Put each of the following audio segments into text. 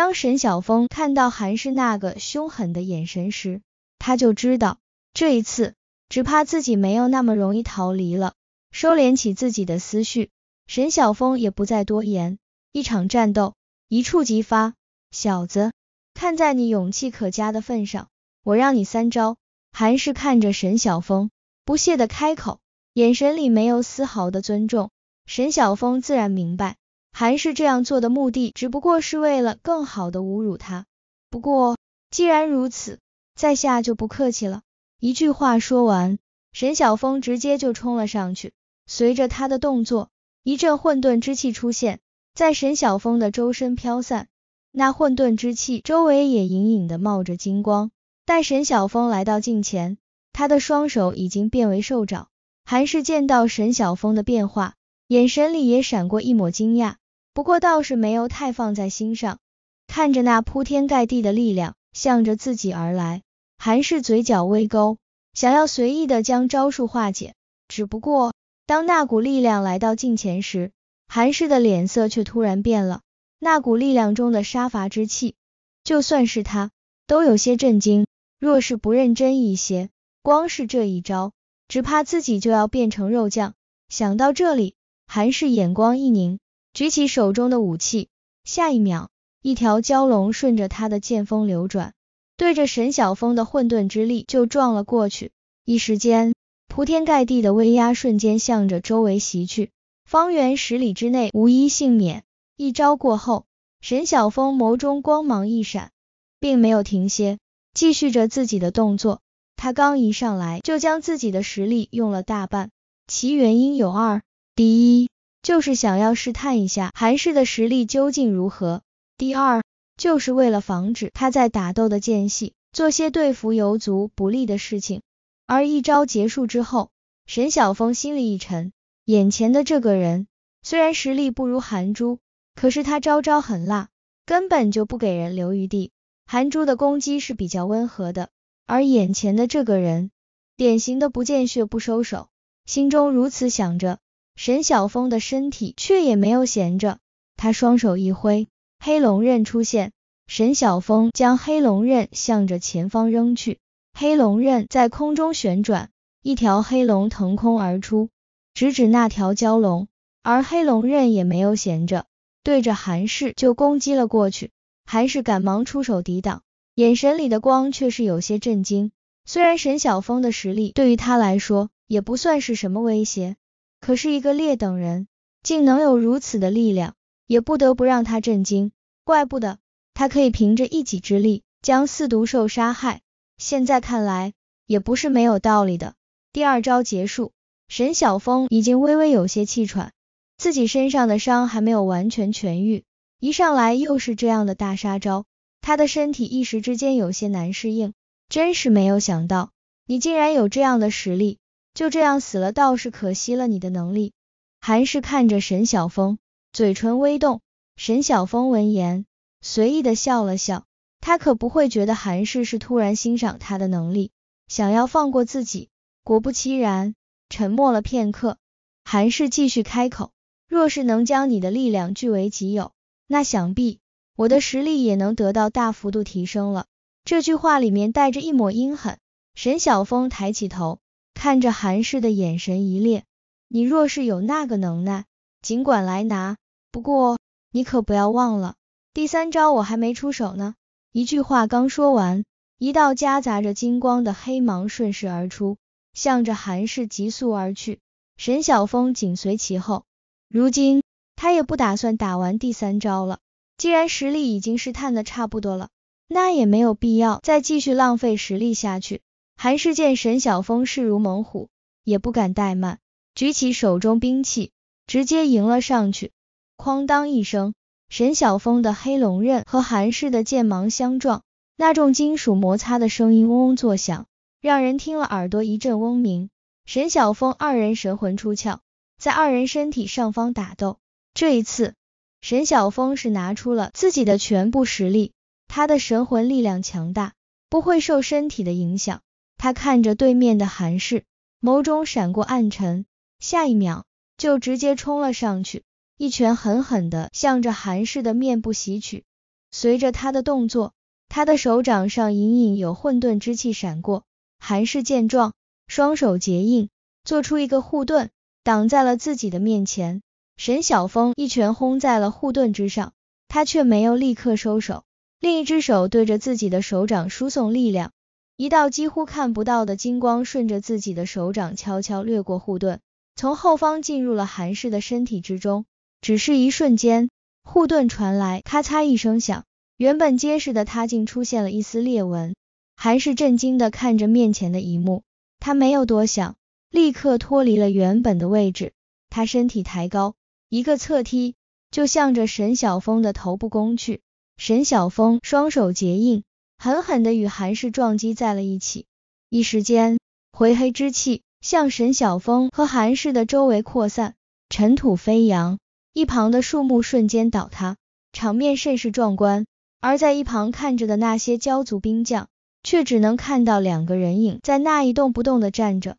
当沈晓峰看到韩氏那个凶狠的眼神时，他就知道这一次只怕自己没有那么容易逃离了。收敛起自己的思绪，沈晓峰也不再多言。一场战斗一触即发，小子，看在你勇气可嘉的份上，我让你三招。韩氏看着沈晓峰，不屑的开口，眼神里没有丝毫的尊重。沈晓峰自然明白。韩氏这样做的目的，只不过是为了更好的侮辱他。不过既然如此，在下就不客气了。一句话说完，沈晓峰直接就冲了上去。随着他的动作，一阵混沌之气出现在沈晓峰的周身飘散。那混沌之气周围也隐隐的冒着金光。待沈晓峰来到近前，他的双手已经变为兽爪。韩氏见到沈晓峰的变化，眼神里也闪过一抹惊讶。不过倒是没有太放在心上，看着那铺天盖地的力量向着自己而来，韩氏嘴角微勾，想要随意的将招数化解。只不过当那股力量来到近前时，韩氏的脸色却突然变了。那股力量中的杀伐之气，就算是他都有些震惊。若是不认真一些，光是这一招，只怕自己就要变成肉酱。想到这里，韩氏眼光一凝。举起手中的武器，下一秒，一条蛟龙顺着他的剑锋流转，对着沈晓峰的混沌之力就撞了过去。一时间，铺天盖地的威压瞬间向着周围袭去，方圆十里之内无一幸免。一招过后，沈晓峰眸中光芒一闪，并没有停歇，继续着自己的动作。他刚一上来就将自己的实力用了大半，其原因有二：第一，就是想要试探一下韩氏的实力究竟如何。第二，就是为了防止他在打斗的间隙做些对付游族不利的事情。而一招结束之后，沈晓峰心里一沉，眼前的这个人虽然实力不如韩珠，可是他招招狠辣，根本就不给人留余地。韩珠的攻击是比较温和的，而眼前的这个人，典型的不见血不收手。心中如此想着。沈晓峰的身体却也没有闲着，他双手一挥，黑龙刃出现。沈晓峰将黑龙刃向着前方扔去，黑龙刃在空中旋转，一条黑龙腾空而出，直指那条蛟龙。而黑龙刃也没有闲着，对着韩氏就攻击了过去。韩氏赶忙出手抵挡，眼神里的光却是有些震惊。虽然沈晓峰的实力对于他来说也不算是什么威胁。可是一个劣等人，竟能有如此的力量，也不得不让他震惊。怪不得他可以凭着一己之力将四毒兽杀害，现在看来也不是没有道理的。第二招结束，沈晓峰已经微微有些气喘，自己身上的伤还没有完全痊愈，一上来又是这样的大杀招，他的身体一时之间有些难适应。真是没有想到，你竟然有这样的实力！就这样死了，倒是可惜了你的能力。韩氏看着沈晓峰，嘴唇微动。沈晓峰闻言，随意的笑了笑，他可不会觉得韩氏是突然欣赏他的能力，想要放过自己。果不其然，沉默了片刻，韩氏继续开口，若是能将你的力量据为己有，那想必我的实力也能得到大幅度提升了。这句话里面带着一抹阴狠。沈晓峰抬起头。看着韩氏的眼神一裂。你若是有那个能耐，尽管来拿。不过你可不要忘了，第三招我还没出手呢。一句话刚说完，一道夹杂着金光的黑芒顺势而出，向着韩氏急速而去。沈晓峰紧随其后。如今他也不打算打完第三招了，既然实力已经是探的差不多了，那也没有必要再继续浪费实力下去。韩氏见沈晓峰势如猛虎，也不敢怠慢，举起手中兵器，直接迎了上去。哐当一声，沈晓峰的黑龙刃和韩氏的剑芒相撞，那种金属摩擦的声音嗡嗡作响，让人听了耳朵一阵嗡鸣。沈晓峰二人神魂出窍，在二人身体上方打斗。这一次，沈晓峰是拿出了自己的全部实力，他的神魂力量强大，不会受身体的影响。他看着对面的韩氏，眸中闪过暗沉，下一秒就直接冲了上去，一拳狠狠地向着韩氏的面部袭去。随着他的动作，他的手掌上隐隐有混沌之气闪过。韩氏见状，双手结印，做出一个护盾，挡在了自己的面前。沈晓峰一拳轰在了护盾之上，他却没有立刻收手，另一只手对着自己的手掌输送力量。一道几乎看不到的金光顺着自己的手掌悄悄掠过护盾，从后方进入了韩氏的身体之中。只是一瞬间，护盾传来咔嚓一声响，原本结实的他竟出现了一丝裂纹。韩氏震惊的看着面前的一幕，他没有多想，立刻脱离了原本的位置。他身体抬高，一个侧踢就向着沈晓峰的头部攻去。沈晓峰双手结印。狠狠的与韩氏撞击在了一起，一时间，回黑之气向沈晓峰和韩氏的周围扩散，尘土飞扬，一旁的树木瞬间倒塌，场面甚是壮观。而在一旁看着的那些鲛族兵将，却只能看到两个人影在那一动不动的站着。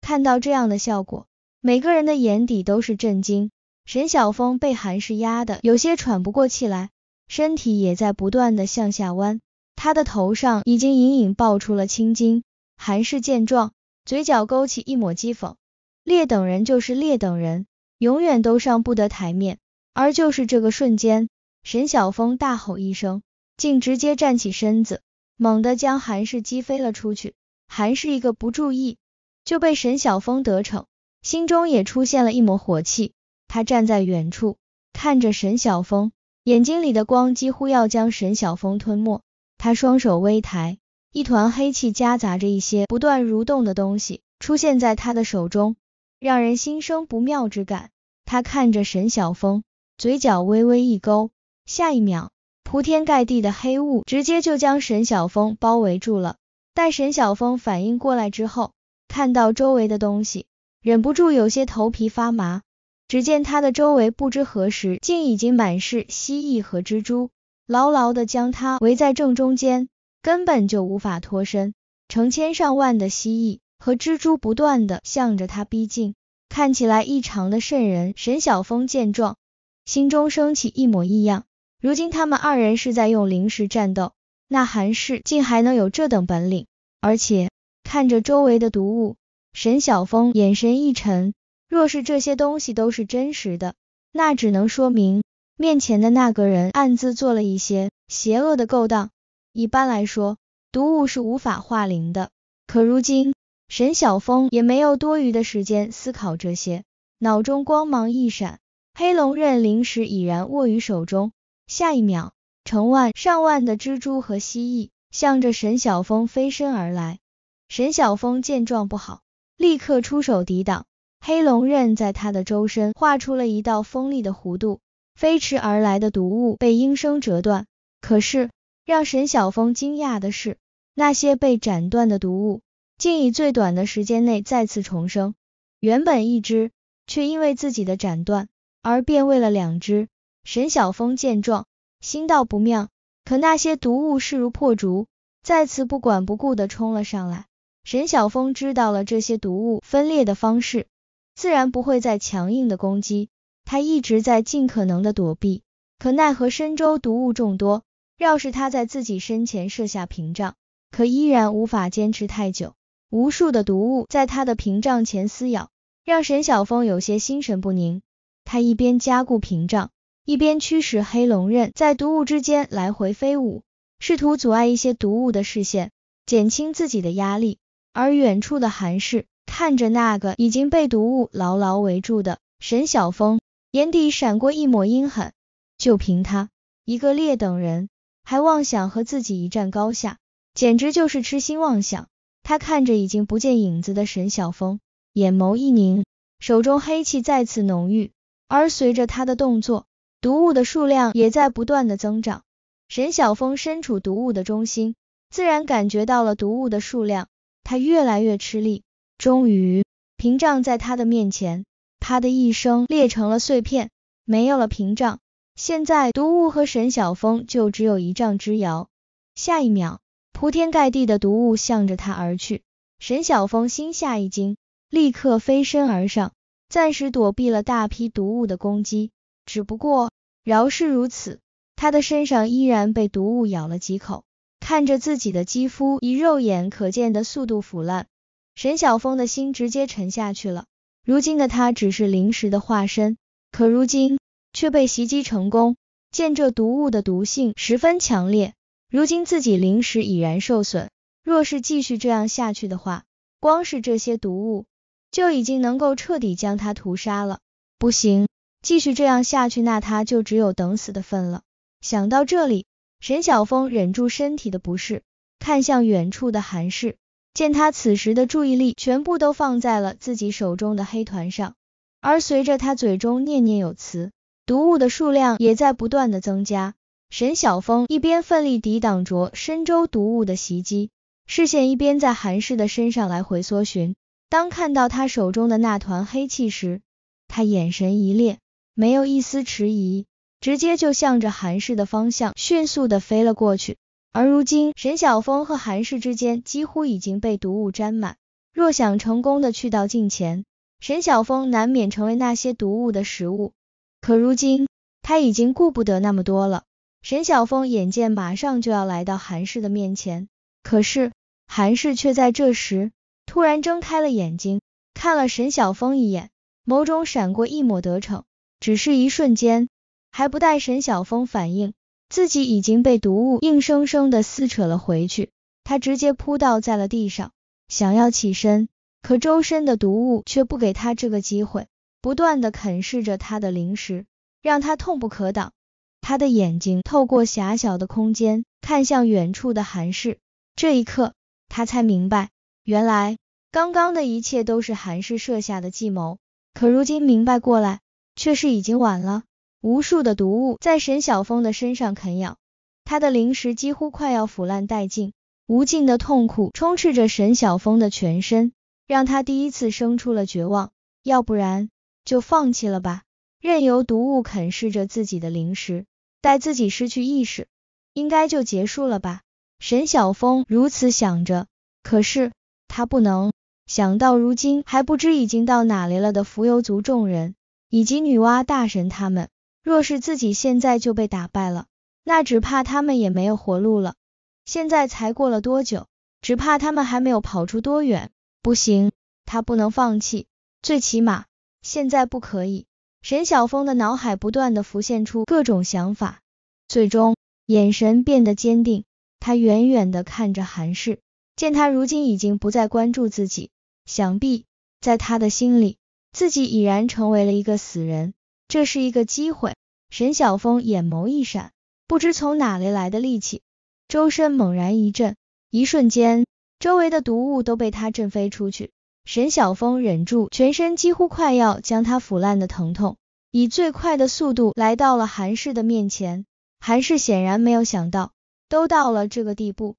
看到这样的效果，每个人的眼底都是震惊。沈晓峰被韩氏压的有些喘不过气来，身体也在不断的向下弯。他的头上已经隐隐爆出了青筋，韩氏见状，嘴角勾起一抹讥讽，劣等人就是劣等人，永远都上不得台面。而就是这个瞬间，沈晓峰大吼一声，竟直接站起身子，猛地将韩氏击飞了出去。韩氏一个不注意，就被沈晓峰得逞，心中也出现了一抹火气。他站在远处看着沈晓峰，眼睛里的光几乎要将沈晓峰吞没。他双手微抬，一团黑气夹杂着一些不断蠕动的东西出现在他的手中，让人心生不妙之感。他看着沈晓峰，嘴角微微一勾，下一秒，铺天盖地的黑雾直接就将沈晓峰包围住了。待沈晓峰反应过来之后，看到周围的东西，忍不住有些头皮发麻。只见他的周围不知何时，竟已经满是蜥蜴和蜘蛛。牢牢的将他围在正中间，根本就无法脱身。成千上万的蜥蜴和蜘蛛不断的向着他逼近，看起来异常的瘆人。沈晓峰见状，心中升起一抹异样。如今他们二人是在用灵石战斗，那韩氏竟还能有这等本领。而且看着周围的毒物，沈晓峰眼神一沉。若是这些东西都是真实的，那只能说明。面前的那个人暗自做了一些邪恶的勾当。一般来说，毒物是无法化灵的。可如今，沈晓峰也没有多余的时间思考这些，脑中光芒一闪，黑龙刃灵石已然握于手中。下一秒，成万上万的蜘蛛和蜥蜴向着沈晓峰飞身而来。沈晓峰见状不好，立刻出手抵挡。黑龙刃在他的周身画出了一道锋利的弧度。飞驰而来的毒物被鹰声折断，可是让沈晓峰惊讶的是，那些被斩断的毒物竟以最短的时间内再次重生。原本一只，却因为自己的斩断而变为了两只。沈晓峰见状，心道不妙，可那些毒物势如破竹，再次不管不顾的冲了上来。沈晓峰知道了这些毒物分裂的方式，自然不会再强硬的攻击。他一直在尽可能的躲避，可奈何深州毒物众多，饶是他在自己身前设下屏障，可依然无法坚持太久。无数的毒物在他的屏障前撕咬，让沈晓峰有些心神不宁。他一边加固屏障，一边驱使黑龙刃在毒物之间来回飞舞，试图阻碍一些毒物的视线，减轻自己的压力。而远处的韩氏看着那个已经被毒物牢牢围住的沈晓峰。眼底闪过一抹阴狠，就凭他一个劣等人，还妄想和自己一战高下，简直就是痴心妄想。他看着已经不见影子的沈晓峰，眼眸一凝，手中黑气再次浓郁，而随着他的动作，毒物的数量也在不断的增长。沈晓峰身处毒物的中心，自然感觉到了毒物的数量，他越来越吃力，终于屏障在他的面前。他的一生裂成了碎片，没有了屏障。现在毒物和沈晓峰就只有一丈之遥。下一秒，铺天盖地的毒物向着他而去。沈晓峰心下一惊，立刻飞身而上，暂时躲避了大批毒物的攻击。只不过饶是如此，他的身上依然被毒物咬了几口。看着自己的肌肤以肉眼可见的速度腐烂，沈晓峰的心直接沉下去了。如今的他只是灵石的化身，可如今却被袭击成功。见这毒物的毒性十分强烈，如今自己灵石已然受损，若是继续这样下去的话，光是这些毒物就已经能够彻底将他屠杀了。不行，继续这样下去，那他就只有等死的份了。想到这里，沈晓峰忍住身体的不适，看向远处的韩氏。见他此时的注意力全部都放在了自己手中的黑团上，而随着他嘴中念念有词，毒物的数量也在不断的增加。沈晓峰一边奋力抵挡着深州毒物的袭击，视线一边在韩氏的身上来回搜寻。当看到他手中的那团黑气时，他眼神一冽，没有一丝迟疑，直接就向着韩氏的方向迅速的飞了过去。而如今，沈晓峰和韩氏之间几乎已经被毒物沾满。若想成功的去到近前，沈晓峰难免成为那些毒物的食物。可如今，他已经顾不得那么多了。沈晓峰眼见马上就要来到韩氏的面前，可是韩氏却在这时突然睁开了眼睛，看了沈晓峰一眼，眸中闪过一抹得逞。只是一瞬间，还不待沈晓峰反应。自己已经被毒物硬生生的撕扯了回去，他直接扑倒在了地上，想要起身，可周身的毒物却不给他这个机会，不断的啃噬着他的灵石，让他痛不可挡。他的眼睛透过狭小的空间看向远处的韩氏，这一刻他才明白，原来刚刚的一切都是韩氏设下的计谋，可如今明白过来，却是已经晚了。无数的毒物在沈晓峰的身上啃咬，他的灵石几乎快要腐烂殆尽，无尽的痛苦充斥着沈晓峰的全身，让他第一次生出了绝望。要不然就放弃了吧，任由毒物啃噬着自己的灵石，待自己失去意识，应该就结束了吧。沈晓峰如此想着，可是他不能。想到如今还不知已经到哪里了的蜉蝣族众人，以及女娲大神他们。若是自己现在就被打败了，那只怕他们也没有活路了。现在才过了多久，只怕他们还没有跑出多远。不行，他不能放弃，最起码现在不可以。沈晓峰的脑海不断的浮现出各种想法，最终眼神变得坚定。他远远的看着韩氏，见他如今已经不再关注自己，想必在他的心里，自己已然成为了一个死人。这是一个机会，沈晓峰眼眸一闪，不知从哪里来的力气，周身猛然一震，一瞬间，周围的毒物都被他震飞出去。沈晓峰忍住全身几乎快要将他腐烂的疼痛，以最快的速度来到了韩氏的面前。韩氏显然没有想到，都到了这个地步，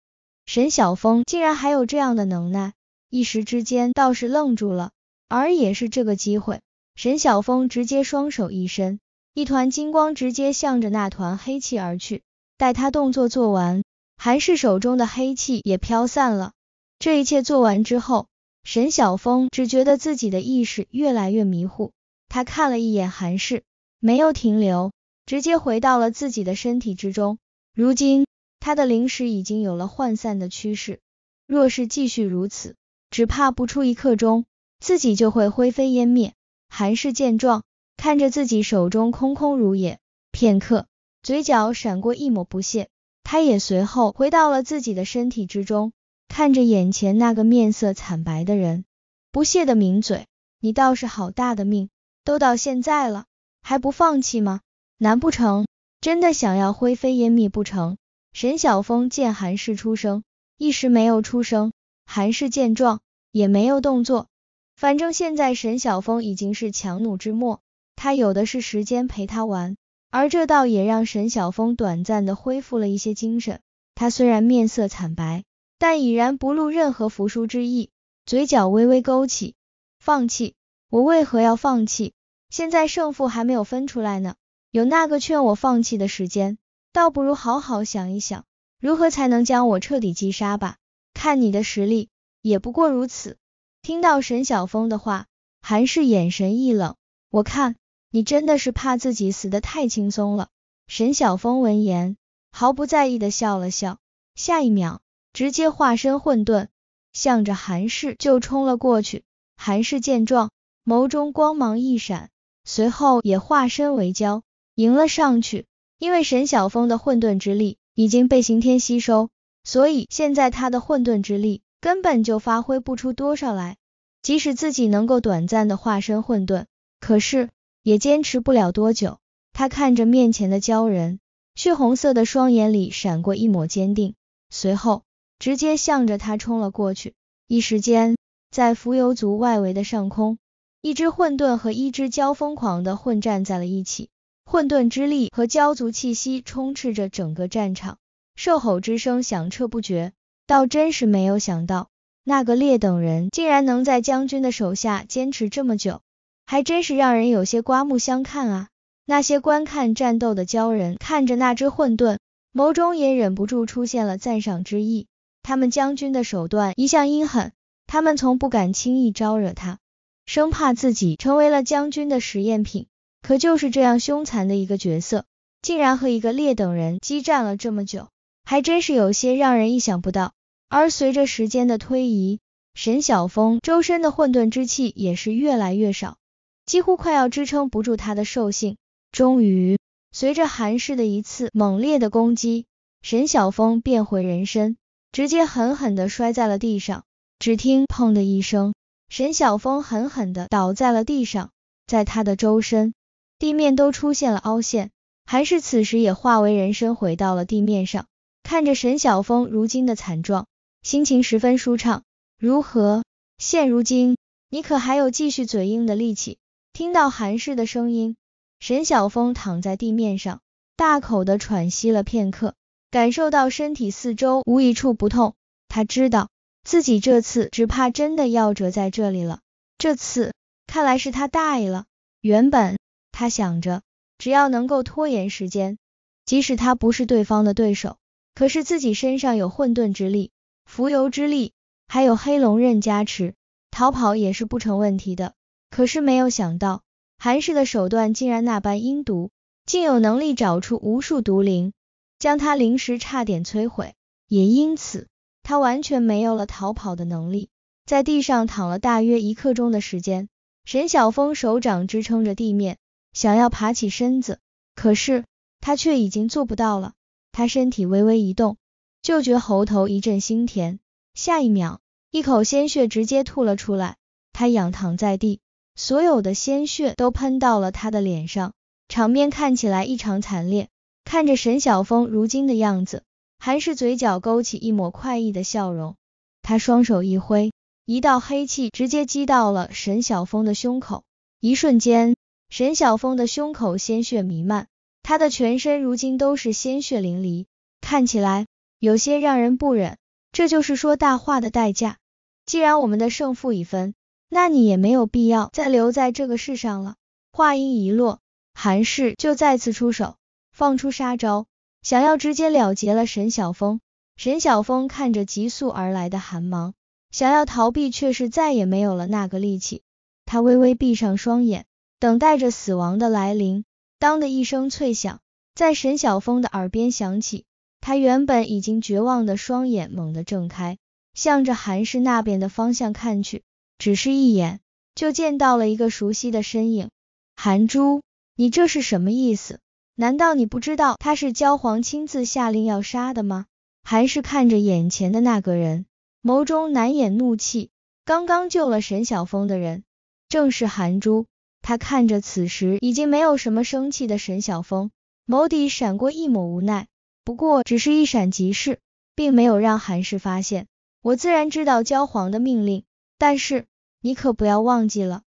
沈晓峰竟然还有这样的能耐，一时之间倒是愣住了。而也是这个机会。沈晓峰直接双手一伸，一团金光直接向着那团黑气而去。待他动作做完，韩氏手中的黑气也飘散了。这一切做完之后，沈晓峰只觉得自己的意识越来越迷糊。他看了一眼韩氏，没有停留，直接回到了自己的身体之中。如今他的灵识已经有了涣散的趋势，若是继续如此，只怕不出一刻钟，自己就会灰飞烟灭。韩氏见状，看着自己手中空空如也，片刻，嘴角闪过一抹不屑，他也随后回到了自己的身体之中，看着眼前那个面色惨白的人，不屑的抿嘴，你倒是好大的命，都到现在了，还不放弃吗？难不成真的想要灰飞烟灭不成？沈晓峰见韩氏出声，一时没有出声，韩氏见状也没有动作。反正现在沈晓峰已经是强弩之末，他有的是时间陪他玩，而这倒也让沈晓峰短暂的恢复了一些精神。他虽然面色惨白，但已然不露任何服输之意，嘴角微微勾起。放弃？我为何要放弃？现在胜负还没有分出来呢，有那个劝我放弃的时间，倒不如好好想一想，如何才能将我彻底击杀吧。看你的实力，也不过如此。听到沈晓峰的话，韩氏眼神一冷，我看你真的是怕自己死的太轻松了。沈晓峰闻言，毫不在意的笑了笑，下一秒直接化身混沌，向着韩氏就冲了过去。韩氏见状，眸中光芒一闪，随后也化身为蛟，迎了上去。因为沈晓峰的混沌之力已经被刑天吸收，所以现在他的混沌之力。根本就发挥不出多少来，即使自己能够短暂的化身混沌，可是也坚持不了多久。他看着面前的鲛人，血红色的双眼里闪过一抹坚定，随后直接向着他冲了过去。一时间，在浮游族外围的上空，一只混沌和一只鲛疯狂的混战在了一起，混沌之力和鲛族气息充斥着整个战场，兽吼之声响彻不绝。倒真是没有想到，那个劣等人竟然能在将军的手下坚持这么久，还真是让人有些刮目相看啊！那些观看战斗的鲛人看着那只混沌，眸中也忍不住出现了赞赏之意。他们将军的手段一向阴狠，他们从不敢轻易招惹他，生怕自己成为了将军的实验品。可就是这样凶残的一个角色，竟然和一个劣等人激战了这么久，还真是有些让人意想不到。而随着时间的推移，沈晓峰周身的混沌之气也是越来越少，几乎快要支撑不住他的兽性。终于，随着韩氏的一次猛烈的攻击，沈晓峰变回人身，直接狠狠的摔在了地上。只听砰的一声，沈晓峰狠狠的倒在了地上，在他的周身，地面都出现了凹陷。韩氏此时也化为人身，回到了地面上，看着沈晓峰如今的惨状。心情十分舒畅，如何？现如今你可还有继续嘴硬的力气？听到韩氏的声音，沈晓峰躺在地面上，大口的喘息了片刻，感受到身体四周无一处不痛，他知道自己这次只怕真的要折在这里了。这次看来是他大意了，原本他想着只要能够拖延时间，即使他不是对方的对手，可是自己身上有混沌之力。浮游之力，还有黑龙刃加持，逃跑也是不成问题的。可是没有想到，韩氏的手段竟然那般阴毒，竟有能力找出无数毒灵，将他灵石差点摧毁。也因此，他完全没有了逃跑的能力，在地上躺了大约一刻钟的时间。沈晓峰手掌支撑着地面，想要爬起身子，可是他却已经做不到了。他身体微微一动。就觉喉头一阵腥甜，下一秒，一口鲜血直接吐了出来。他仰躺在地，所有的鲜血都喷到了他的脸上，场面看起来异常惨烈。看着沈晓峰如今的样子，韩氏嘴角勾起一抹快意的笑容。他双手一挥，一道黑气直接击到了沈晓峰的胸口。一瞬间，沈晓峰的胸口鲜血弥漫，他的全身如今都是鲜血淋漓，看起来。有些让人不忍，这就是说大话的代价。既然我们的胜负已分，那你也没有必要再留在这个世上了。话音一落，韩氏就再次出手，放出杀招，想要直接了结了沈晓峰。沈晓峰看着急速而来的寒芒，想要逃避，却是再也没有了那个力气。他微微闭上双眼，等待着死亡的来临。当的一声脆响，在沈晓峰的耳边响起。他原本已经绝望的双眼猛地睁开，向着韩氏那边的方向看去，只是一眼就见到了一个熟悉的身影。韩珠，你这是什么意思？难道你不知道他是教皇亲自下令要杀的吗？韩氏看着眼前的那个人，眸中难掩怒气。刚刚救了沈晓峰的人，正是韩珠。他看着此时已经没有什么生气的沈晓峰，眸底闪过一抹无奈。不过只是一闪即逝，并没有让韩氏发现。我自然知道焦皇的命令，但是你可不要忘记了，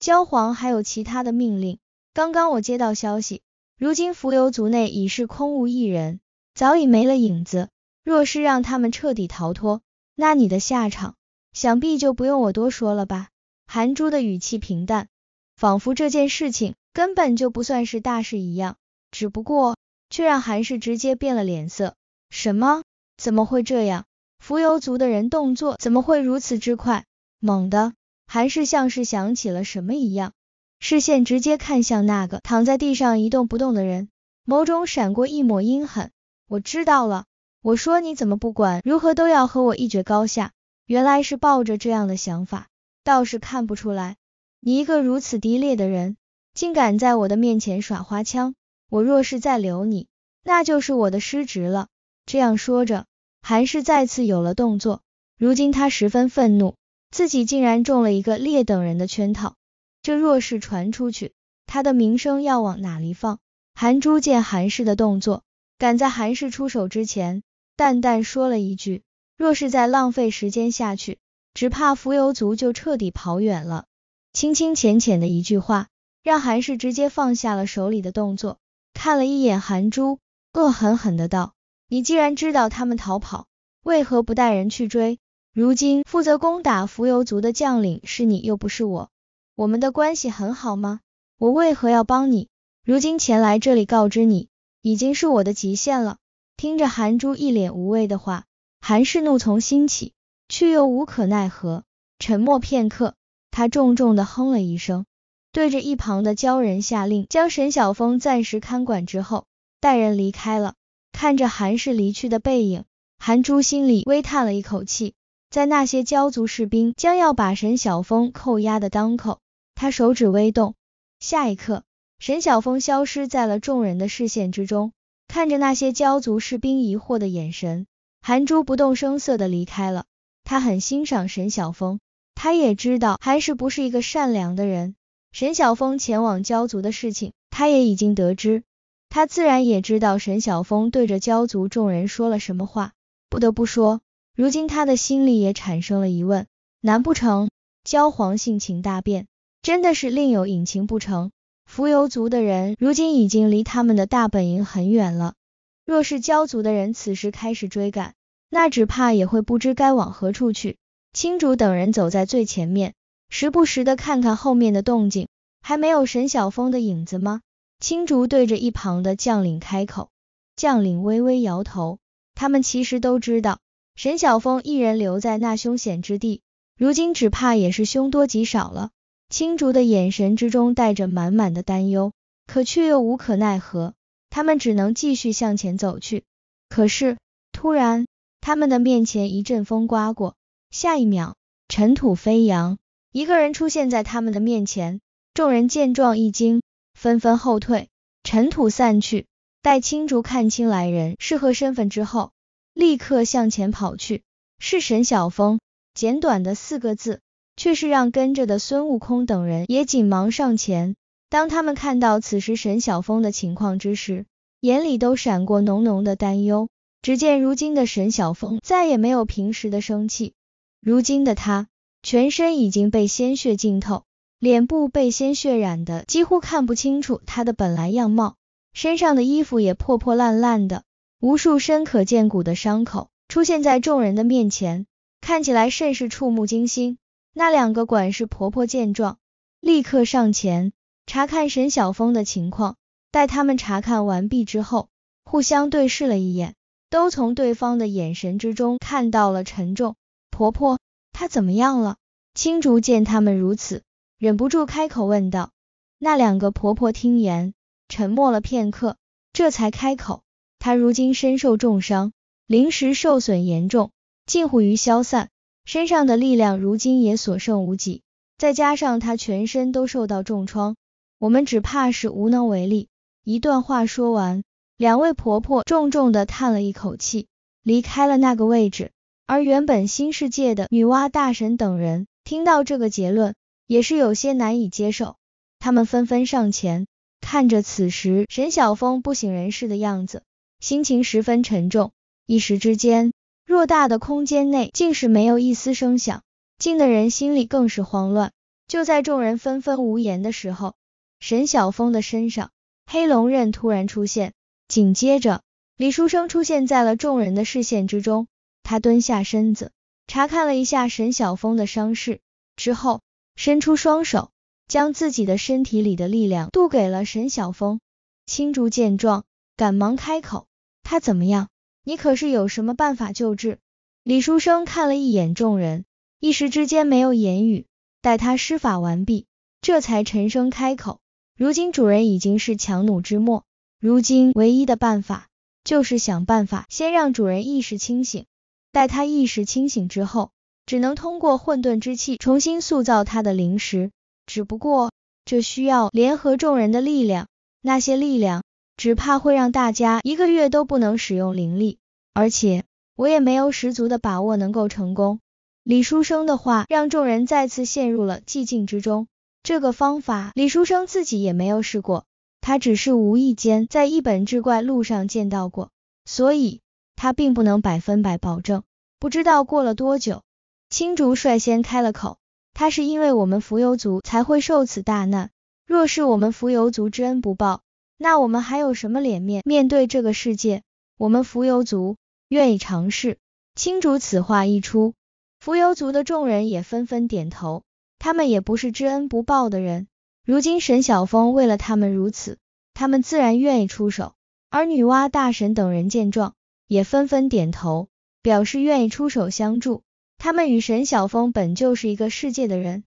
焦皇还有其他的命令。刚刚我接到消息，如今浮游族内已是空无一人，早已没了影子。若是让他们彻底逃脱，那你的下场，想必就不用我多说了吧。韩珠的语气平淡，仿佛这件事情根本就不算是大事一样。只不过。却让韩氏直接变了脸色。什么？怎么会这样？浮游族的人动作怎么会如此之快？猛地，韩氏像是想起了什么一样，视线直接看向那个躺在地上一动不动的人，眸中闪过一抹阴狠。我知道了，我说你怎么不管，如何都要和我一决高下，原来是抱着这样的想法。倒是看不出来，你一个如此低劣的人，竟敢在我的面前耍花枪。我若是再留你，那就是我的失职了。这样说着，韩氏再次有了动作。如今他十分愤怒，自己竟然中了一个劣等人的圈套。这若是传出去，他的名声要往哪里放？韩珠见韩氏的动作，赶在韩氏出手之前，淡淡说了一句：“若是再浪费时间下去，只怕浮游族就彻底跑远了。”清清浅浅的一句话，让韩氏直接放下了手里的动作。看了一眼韩珠，恶狠狠的道：“你既然知道他们逃跑，为何不带人去追？如今负责攻打浮游族的将领是你，又不是我，我们的关系很好吗？我为何要帮你？如今前来这里告知你，已经是我的极限了。”听着韩珠一脸无畏的话，韩氏怒从心起，却又无可奈何。沉默片刻，他重重的哼了一声。对着一旁的鲛人下令，将沈晓峰暂时看管之后，带人离开了。看着韩氏离去的背影，韩珠心里微叹了一口气。在那些鲛族士兵将要把沈晓峰扣押的当口，他手指微动，下一刻，沈晓峰消失在了众人的视线之中。看着那些鲛族士兵疑惑的眼神，韩珠不动声色的离开了。他很欣赏沈晓峰，他也知道韩氏不是一个善良的人。沈晓峰前往焦族的事情，他也已经得知，他自然也知道沈晓峰对着焦族众人说了什么话。不得不说，如今他的心里也产生了疑问，难不成焦皇性情大变，真的是另有隐情不成？浮游族的人如今已经离他们的大本营很远了，若是焦族的人此时开始追赶，那只怕也会不知该往何处去。青竹等人走在最前面。时不时的看看后面的动静，还没有沈晓峰的影子吗？青竹对着一旁的将领开口，将领微微摇头。他们其实都知道，沈晓峰一人留在那凶险之地，如今只怕也是凶多吉少了。青竹的眼神之中带着满满的担忧，可却又无可奈何，他们只能继续向前走去。可是突然，他们的面前一阵风刮过，下一秒尘土飞扬。一个人出现在他们的面前，众人见状一惊，纷纷后退。尘土散去，待青竹看清来人是何身份之后，立刻向前跑去。是沈晓峰。简短的四个字，却是让跟着的孙悟空等人也紧忙上前。当他们看到此时沈晓峰的情况之时，眼里都闪过浓浓的担忧。只见如今的沈晓峰再也没有平时的生气，如今的他。全身已经被鲜血浸透，脸部被鲜血染得几乎看不清楚他的本来样貌，身上的衣服也破破烂烂的，无数深可见骨的伤口出现在众人的面前，看起来甚是触目惊心。那两个管事婆婆见状，立刻上前查看沈晓峰的情况。待他们查看完毕之后，互相对视了一眼，都从对方的眼神之中看到了沉重。婆婆。她怎么样了？青竹见他们如此，忍不住开口问道。那两个婆婆听言，沉默了片刻，这才开口。她如今身受重伤，灵石受损严重，近乎于消散，身上的力量如今也所剩无几，再加上她全身都受到重创，我们只怕是无能为力。一段话说完，两位婆婆重重的叹了一口气，离开了那个位置。而原本新世界的女娲大神等人听到这个结论，也是有些难以接受。他们纷纷上前，看着此时沈晓峰不省人事的样子，心情十分沉重。一时之间，偌大的空间内竟是没有一丝声响，进的人心里更是慌乱。就在众人纷纷无言的时候，沈晓峰的身上黑龙刃突然出现，紧接着李书生出现在了众人的视线之中。他蹲下身子，查看了一下沈晓峰的伤势之后，伸出双手，将自己的身体里的力量渡给了沈晓峰。青竹见状，赶忙开口：“他怎么样？你可是有什么办法救治？”李书生看了一眼众人，一时之间没有言语。待他施法完毕，这才沉声开口：“如今主人已经是强弩之末，如今唯一的办法，就是想办法先让主人意识清醒。”待他意识清醒之后，只能通过混沌之气重新塑造他的灵石，只不过这需要联合众人的力量，那些力量只怕会让大家一个月都不能使用灵力，而且我也没有十足的把握能够成功。李书生的话让众人再次陷入了寂静之中。这个方法李书生自己也没有试过，他只是无意间在一本志怪录上见到过，所以。他并不能百分百保证。不知道过了多久，青竹率先开了口，他是因为我们蜉蝣族才会受此大难。若是我们蜉蝣族知恩不报，那我们还有什么脸面面对这个世界？我们蜉蝣族愿意尝试。青竹此话一出，蜉蝣族的众人也纷纷点头。他们也不是知恩不报的人。如今沈晓峰为了他们如此，他们自然愿意出手。而女娲大神等人见状。也纷纷点头，表示愿意出手相助。他们与沈晓峰本就是一个世界的人，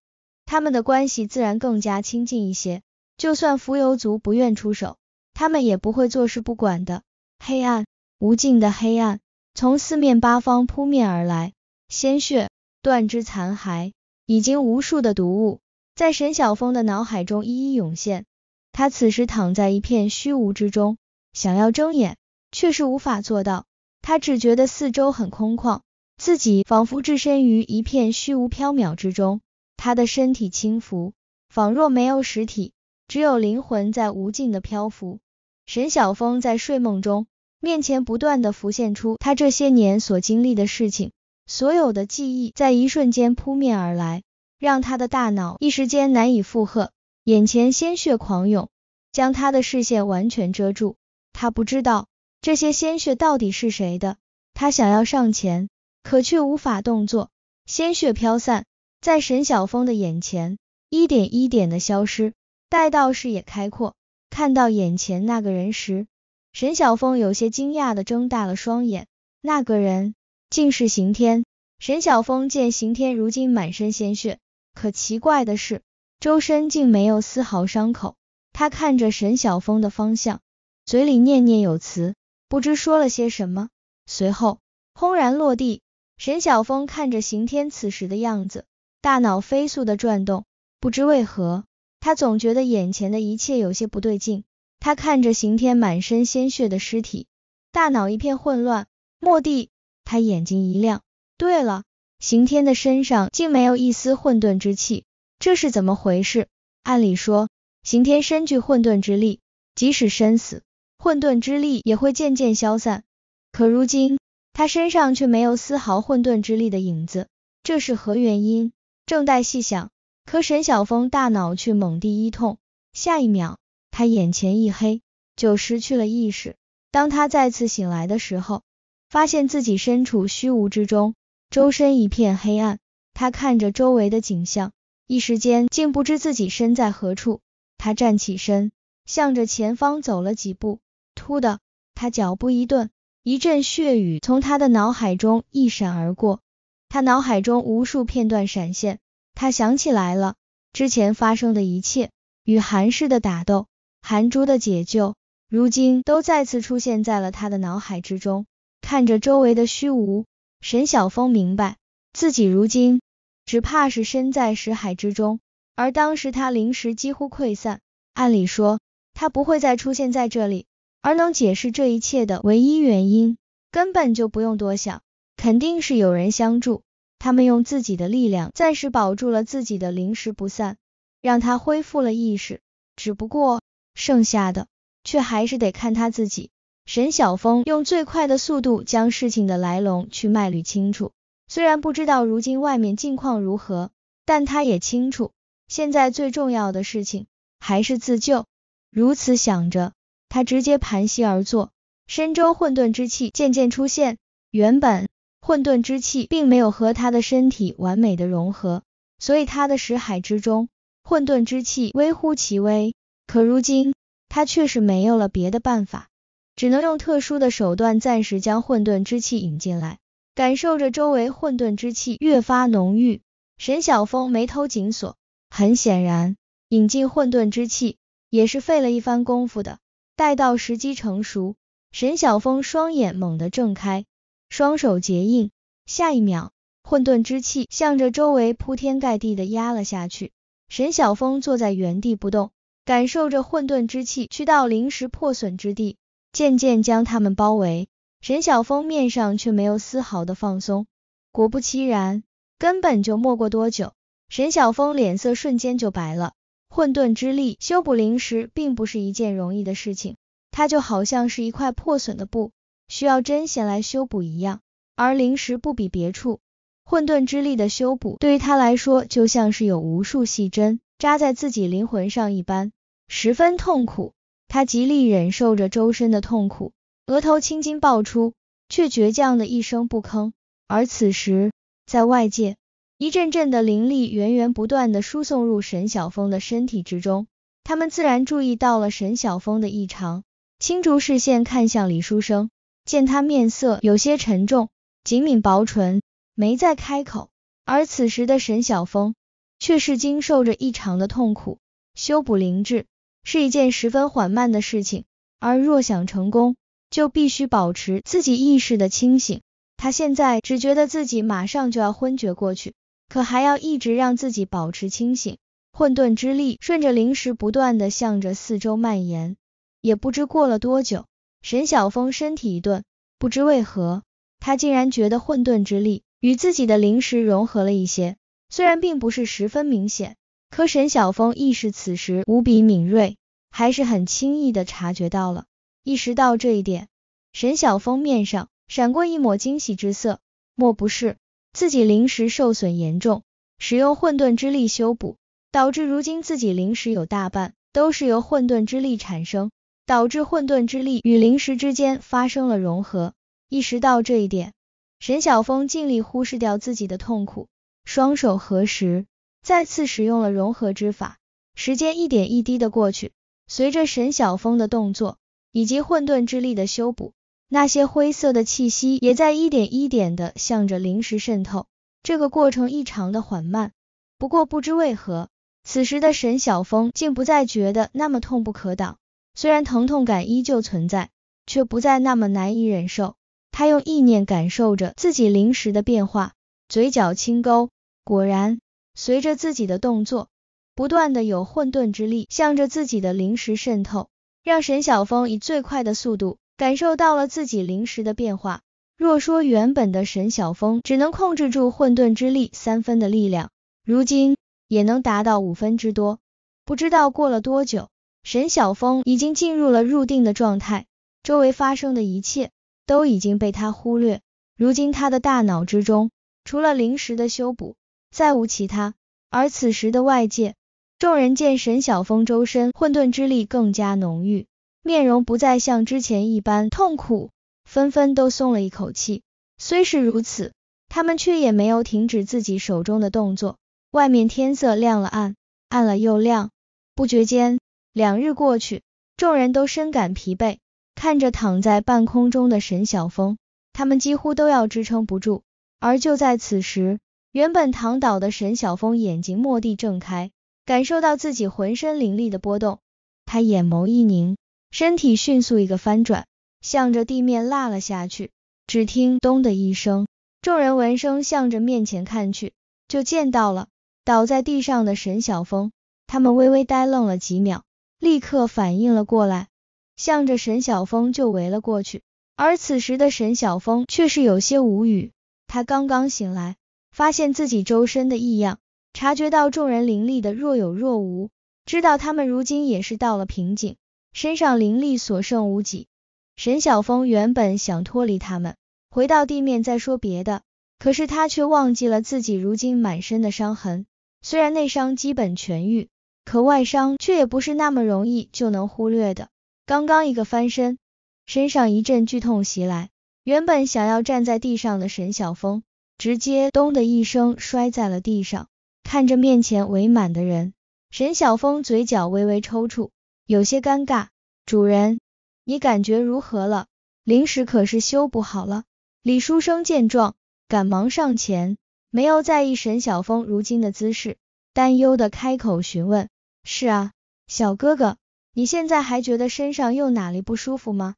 他们的关系自然更加亲近一些。就算浮游族不愿出手，他们也不会坐视不管的。黑暗，无尽的黑暗，从四面八方扑面而来。鲜血、断肢、残骸，已经无数的毒物，在沈晓峰的脑海中一一涌现。他此时躺在一片虚无之中，想要睁眼，却是无法做到。他只觉得四周很空旷，自己仿佛置身于一片虚无缥缈之中。他的身体轻浮，仿若没有实体，只有灵魂在无尽的漂浮。沈晓峰在睡梦中，面前不断的浮现出他这些年所经历的事情，所有的记忆在一瞬间扑面而来，让他的大脑一时间难以负荷，眼前鲜血狂涌，将他的视线完全遮住。他不知道。这些鲜血到底是谁的？他想要上前，可却无法动作。鲜血飘散在沈晓峰的眼前，一点一点的消失。待到视野开阔，看到眼前那个人时，沈晓峰有些惊讶的睁大了双眼。那个人竟是刑天。沈晓峰见刑天如今满身鲜血，可奇怪的是，周身竟没有丝毫伤口。他看着沈晓峰的方向，嘴里念念有词。不知说了些什么，随后轰然落地。沈晓峰看着刑天此时的样子，大脑飞速的转动，不知为何，他总觉得眼前的一切有些不对劲。他看着刑天满身鲜血的尸体，大脑一片混乱。蓦地，他眼睛一亮，对了，刑天的身上竟没有一丝混沌之气，这是怎么回事？按理说，刑天身具混沌之力，即使身死。混沌之力也会渐渐消散，可如今他身上却没有丝毫混沌之力的影子，这是何原因？正待细想，可沈晓峰大脑却猛地一痛，下一秒他眼前一黑，就失去了意识。当他再次醒来的时候，发现自己身处虚无之中，周身一片黑暗。他看着周围的景象，一时间竟不知自己身在何处。他站起身，向着前方走了几步。突的，他脚步一顿，一阵血雨从他的脑海中一闪而过，他脑海中无数片段闪现，他想起来了之前发生的一切，与韩氏的打斗，韩珠的解救，如今都再次出现在了他的脑海之中。看着周围的虚无，沈晓峰明白自己如今只怕是身在识海之中，而当时他灵识几乎溃散，按理说他不会再出现在这里。而能解释这一切的唯一原因，根本就不用多想，肯定是有人相助。他们用自己的力量暂时保住了自己的灵石不散，让他恢复了意识。只不过剩下的，却还是得看他自己。沈晓峰用最快的速度将事情的来龙去脉捋清楚。虽然不知道如今外面境况如何，但他也清楚，现在最重要的事情还是自救。如此想着。他直接盘膝而坐，身周混沌之气渐渐出现。原本混沌之气并没有和他的身体完美的融合，所以他的识海之中混沌之气微乎其微。可如今他却是没有了别的办法，只能用特殊的手段暂时将混沌之气引进来。感受着周围混沌之气越发浓郁，沈晓峰眉头紧锁。很显然，引进混沌之气也是费了一番功夫的。待到时机成熟，沈晓峰双眼猛地睁开，双手结印，下一秒，混沌之气向着周围铺天盖地的压了下去。沈晓峰坐在原地不动，感受着混沌之气去到临时破损之地，渐渐将他们包围。沈晓峰面上却没有丝毫的放松。果不其然，根本就没过多久，沈晓峰脸色瞬间就白了。混沌之力修补灵石，并不是一件容易的事情，它就好像是一块破损的布，需要针线来修补一样。而灵石不比别处，混沌之力的修补对于他来说，就像是有无数细针扎在自己灵魂上一般，十分痛苦。他极力忍受着周身的痛苦，额头青筋爆出，却倔强的一声不吭。而此时，在外界。一阵阵的灵力源源不断的输送入沈晓峰的身体之中，他们自然注意到了沈晓峰的异常。青竹视线看向李书生，见他面色有些沉重，紧抿薄唇，没再开口。而此时的沈晓峰却是经受着异常的痛苦。修补灵智是一件十分缓慢的事情，而若想成功，就必须保持自己意识的清醒。他现在只觉得自己马上就要昏厥过去。可还要一直让自己保持清醒。混沌之力顺着灵石不断的向着四周蔓延。也不知过了多久，沈晓峰身体一顿，不知为何，他竟然觉得混沌之力与自己的灵石融合了一些，虽然并不是十分明显，可沈晓峰意识此时无比敏锐，还是很轻易的察觉到了。意识到这一点，沈晓峰面上闪过一抹惊喜之色，莫不是？自己灵石受损严重，使用混沌之力修补，导致如今自己灵石有大半都是由混沌之力产生，导致混沌之力与灵石之间发生了融合。意识到这一点，沈晓峰尽力忽视掉自己的痛苦，双手合十，再次使用了融合之法。时间一点一滴的过去，随着沈晓峰的动作以及混沌之力的修补。那些灰色的气息也在一点一点的向着灵石渗透，这个过程异常的缓慢。不过不知为何，此时的沈晓峰竟不再觉得那么痛不可挡，虽然疼痛感依旧存在，却不再那么难以忍受。他用意念感受着自己灵石的变化，嘴角轻勾。果然，随着自己的动作，不断的有混沌之力向着自己的灵石渗透，让沈晓峰以最快的速度。感受到了自己灵石的变化。若说原本的沈晓峰只能控制住混沌之力三分的力量，如今也能达到五分之多。不知道过了多久，沈晓峰已经进入了入定的状态，周围发生的一切都已经被他忽略。如今他的大脑之中除了灵石的修补，再无其他。而此时的外界，众人见沈晓峰周身混沌之力更加浓郁。面容不再像之前一般痛苦，纷纷都松了一口气。虽是如此，他们却也没有停止自己手中的动作。外面天色亮了，暗暗了又亮，不觉间两日过去，众人都深感疲惫。看着躺在半空中的沈晓峰，他们几乎都要支撑不住。而就在此时，原本躺倒的沈晓峰眼睛蓦地睁开，感受到自己浑身灵力的波动，他眼眸一凝。身体迅速一个翻转，向着地面落了下去。只听咚的一声，众人闻声向着面前看去，就见到了倒在地上的沈晓峰。他们微微呆愣了几秒，立刻反应了过来，向着沈晓峰就围了过去。而此时的沈晓峰却是有些无语，他刚刚醒来，发现自己周身的异样，察觉到众人灵力的若有若无，知道他们如今也是到了瓶颈。身上灵力所剩无几，沈晓峰原本想脱离他们，回到地面再说别的，可是他却忘记了自己如今满身的伤痕。虽然内伤基本痊愈，可外伤却也不是那么容易就能忽略的。刚刚一个翻身，身上一阵剧痛袭来，原本想要站在地上的沈晓峰，直接咚的一声摔在了地上。看着面前围满的人，沈晓峰嘴角微微抽搐。有些尴尬，主人，你感觉如何了？灵石可是修不好了？李书生见状，赶忙上前，没有在意沈晓峰如今的姿势，担忧的开口询问。是啊，小哥哥，你现在还觉得身上又哪里不舒服吗？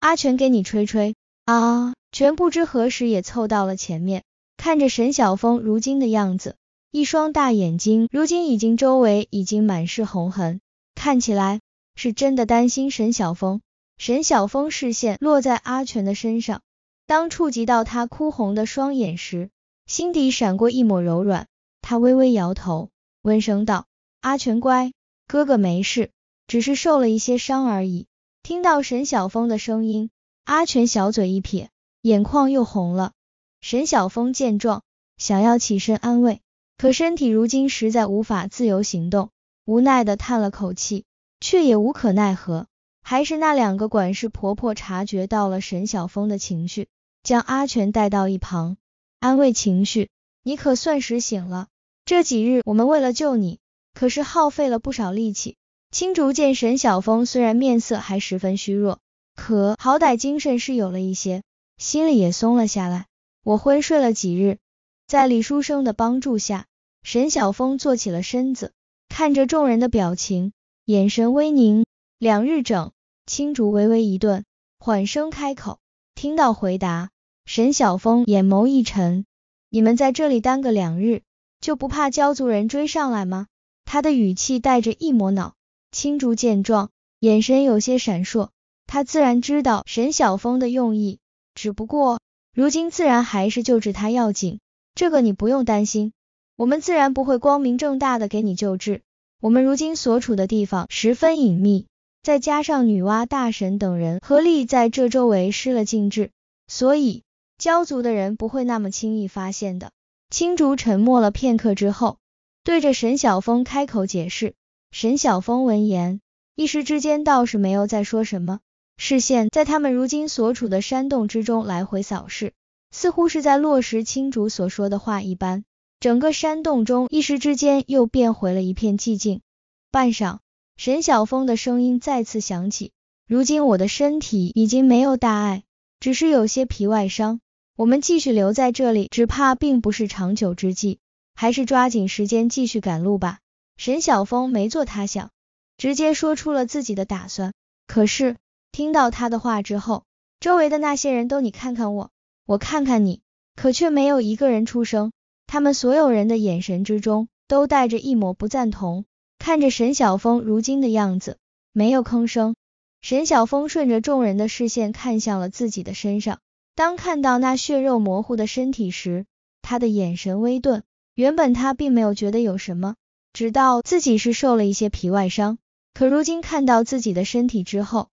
阿全给你吹吹。啊！全不知何时也凑到了前面，看着沈晓峰如今的样子，一双大眼睛如今已经周围已经满是红痕，看起来。是真的担心沈晓峰。沈晓峰视线落在阿全的身上，当触及到他哭红的双眼时，心底闪过一抹柔软。他微微摇头，温声道：“阿全乖，哥哥没事，只是受了一些伤而已。”听到沈晓峰的声音，阿全小嘴一撇，眼眶又红了。沈晓峰见状，想要起身安慰，可身体如今实在无法自由行动，无奈的叹了口气。却也无可奈何，还是那两个管事婆婆察觉到了沈晓峰的情绪，将阿全带到一旁安慰情绪。你可算是醒了，这几日我们为了救你，可是耗费了不少力气。青竹见沈晓峰虽然面色还十分虚弱，可好歹精神是有了一些，心里也松了下来。我昏睡了几日，在李书生的帮助下，沈晓峰坐起了身子，看着众人的表情。眼神微凝，两日整，青竹微微一顿，缓声开口。听到回答，沈晓峰眼眸一沉。你们在这里耽搁两日，就不怕鲛族人追上来吗？他的语气带着一抹恼。青竹见状，眼神有些闪烁。他自然知道沈晓峰的用意，只不过如今自然还是救治他要紧。这个你不用担心，我们自然不会光明正大的给你救治。我们如今所处的地方十分隐秘，再加上女娲大神等人合力在这周围施了禁制，所以鲛族的人不会那么轻易发现的。青竹沉默了片刻之后，对着沈晓峰开口解释。沈晓峰闻言，一时之间倒是没有再说什么，视线在他们如今所处的山洞之中来回扫视，似乎是在落实青竹所说的话一般。整个山洞中，一时之间又变回了一片寂静。半晌，沈晓峰的声音再次响起：“如今我的身体已经没有大碍，只是有些皮外伤。我们继续留在这里，只怕并不是长久之计，还是抓紧时间继续赶路吧。”沈晓峰没做他想，直接说出了自己的打算。可是听到他的话之后，周围的那些人都你看看我，我看看你，可却没有一个人出声。他们所有人的眼神之中都带着一抹不赞同，看着沈晓峰如今的样子，没有吭声。沈晓峰顺着众人的视线看向了自己的身上，当看到那血肉模糊的身体时，他的眼神微顿。原本他并没有觉得有什么，直到自己是受了一些皮外伤，可如今看到自己的身体之后，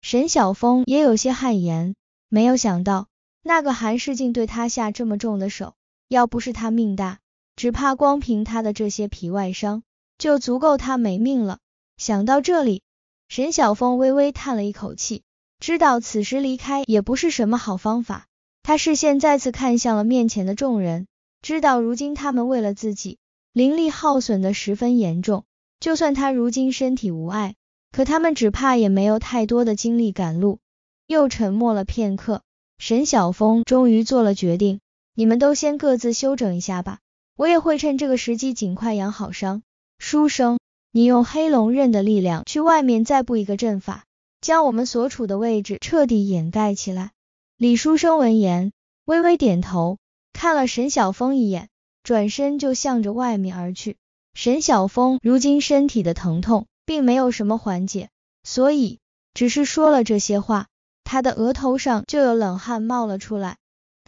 沈晓峰也有些汗颜，没有想到那个韩世静对他下这么重的手。要不是他命大，只怕光凭他的这些皮外伤，就足够他没命了。想到这里，沈晓峰微微叹了一口气，知道此时离开也不是什么好方法。他视线再次看向了面前的众人，知道如今他们为了自己，灵力耗损的十分严重。就算他如今身体无碍，可他们只怕也没有太多的精力赶路。又沉默了片刻，沈晓峰终于做了决定。你们都先各自休整一下吧，我也会趁这个时机尽快养好伤。书生，你用黑龙刃的力量去外面再布一个阵法，将我们所处的位置彻底掩盖起来。李书生闻言微微点头，看了沈晓峰一眼，转身就向着外面而去。沈晓峰如今身体的疼痛并没有什么缓解，所以只是说了这些话，他的额头上就有冷汗冒了出来。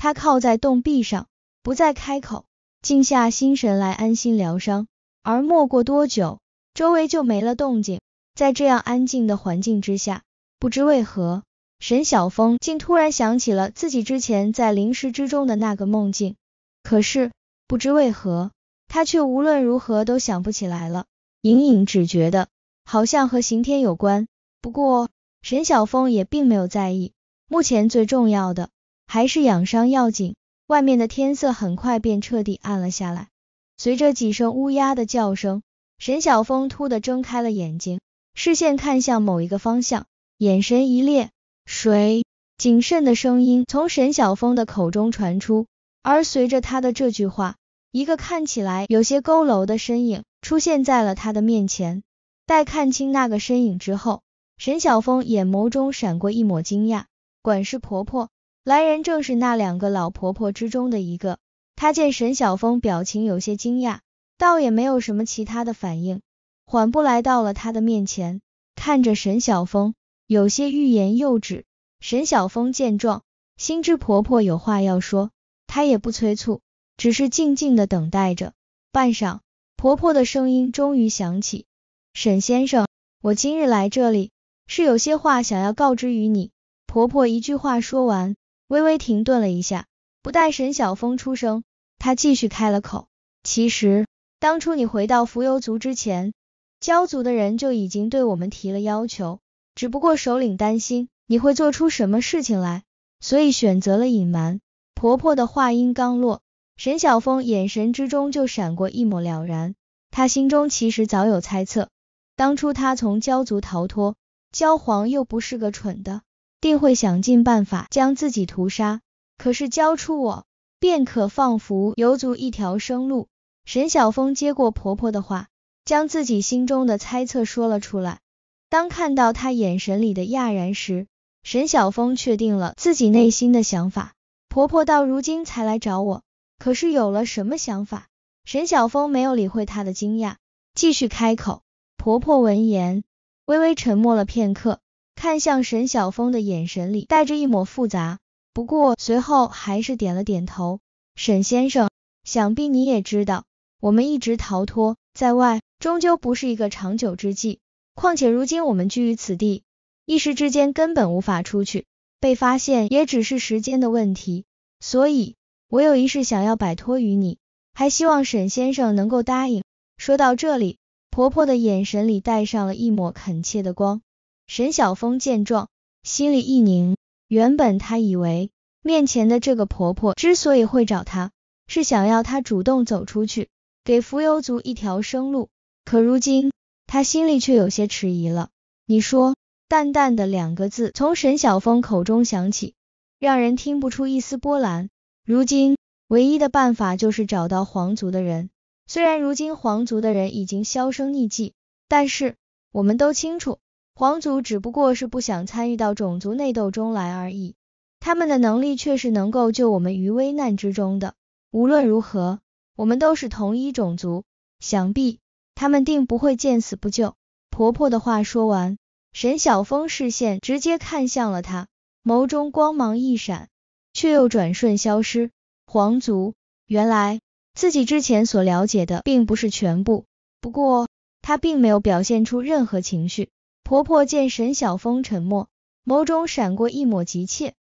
他靠在洞壁上，不再开口，静下心神来安心疗伤。而没过多久，周围就没了动静。在这样安静的环境之下，不知为何，沈晓峰竟突然想起了自己之前在灵石之中的那个梦境。可是，不知为何，他却无论如何都想不起来了。隐隐只觉得好像和刑天有关。不过，沈晓峰也并没有在意。目前最重要的。还是养伤要紧。外面的天色很快便彻底暗了下来，随着几声乌鸦的叫声，沈晓峰突的睁开了眼睛，视线看向某一个方向，眼神一裂。谁？谨慎的声音从沈晓峰的口中传出，而随着他的这句话，一个看起来有些佝偻的身影出现在了他的面前。待看清那个身影之后，沈晓峰眼眸中闪过一抹惊讶，管事婆婆。来人正是那两个老婆婆之中的一个，她见沈晓峰表情有些惊讶，倒也没有什么其他的反应，缓步来到了他的面前，看着沈晓峰，有些欲言又止。沈晓峰见状，心知婆婆有话要说，他也不催促，只是静静的等待着。半晌，婆婆的声音终于响起：“沈先生，我今日来这里，是有些话想要告知于你。”婆婆一句话说完。微微停顿了一下，不待沈晓峰出声，他继续开了口。其实当初你回到浮游族之前，蛟族的人就已经对我们提了要求，只不过首领担心你会做出什么事情来，所以选择了隐瞒。婆婆的话音刚落，沈晓峰眼神之中就闪过一抹了然，他心中其实早有猜测。当初他从蛟族逃脱，蛟皇又不是个蠢的。定会想尽办法将自己屠杀，可是交出我，便可放福游族一条生路。沈晓峰接过婆婆的话，将自己心中的猜测说了出来。当看到她眼神里的讶然时，沈晓峰确定了自己内心的想法。婆婆到如今才来找我，可是有了什么想法？沈晓峰没有理会她的惊讶，继续开口。婆婆闻言，微微沉默了片刻。看向沈晓峰的眼神里带着一抹复杂，不过随后还是点了点头。沈先生，想必你也知道，我们一直逃脱在外，终究不是一个长久之计。况且如今我们居于此地，一时之间根本无法出去，被发现也只是时间的问题。所以，我有一事想要摆脱于你，还希望沈先生能够答应。说到这里，婆婆的眼神里带上了一抹恳切的光。沈晓峰见状，心里一凝。原本他以为面前的这个婆婆之所以会找他，是想要他主动走出去，给浮游族一条生路。可如今，他心里却有些迟疑了。你说，淡淡的两个字从沈晓峰口中响起，让人听不出一丝波澜。如今唯一的办法就是找到皇族的人。虽然如今皇族的人已经销声匿迹，但是我们都清楚。皇族只不过是不想参与到种族内斗中来而已，他们的能力却是能够救我们于危难之中的。无论如何，我们都是同一种族，想必他们定不会见死不救。婆婆的话说完，沈晓峰视线直接看向了他，眸中光芒一闪，却又转瞬消失。皇族，原来自己之前所了解的并不是全部。不过他并没有表现出任何情绪。婆婆见沈晓峰沉默，眸中闪过一抹急切。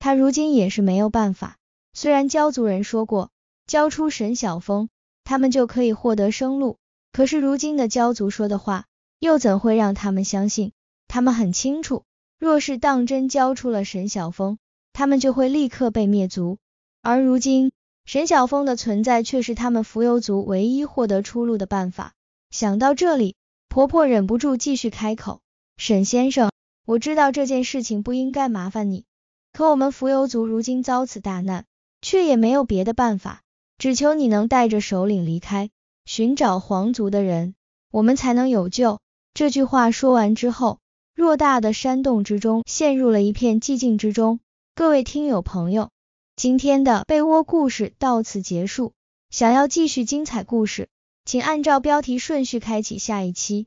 她如今也是没有办法。虽然鲛族人说过交出沈晓峰，他们就可以获得生路，可是如今的鲛族说的话，又怎会让他们相信？他们很清楚，若是当真交出了沈晓峰，他们就会立刻被灭族。而如今沈晓峰的存在，却是他们浮游族唯一获得出路的办法。想到这里，婆婆忍不住继续开口。沈先生，我知道这件事情不应该麻烦你，可我们浮游族如今遭此大难，却也没有别的办法，只求你能带着首领离开，寻找皇族的人，我们才能有救。这句话说完之后，偌大的山洞之中陷入了一片寂静之中。各位听友朋友，今天的被窝故事到此结束，想要继续精彩故事，请按照标题顺序开启下一期。